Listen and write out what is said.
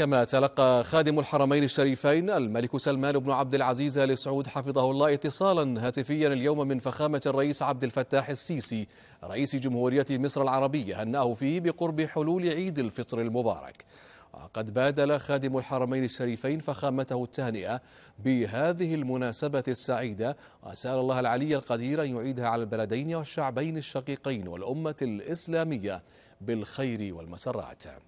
كما تلقى خادم الحرمين الشريفين الملك سلمان بن عبد العزيز ال سعود حفظه الله اتصالا هاتفيا اليوم من فخامة الرئيس عبد الفتاح السيسي رئيس جمهورية مصر العربية هنأه فيه بقرب حلول عيد الفطر المبارك وقد بادل خادم الحرمين الشريفين فخامته التهنئة بهذه المناسبة السعيدة وأسأل الله العلي القدير أن يعيدها على البلدين والشعبين الشقيقين والأمة الإسلامية بالخير والمسرات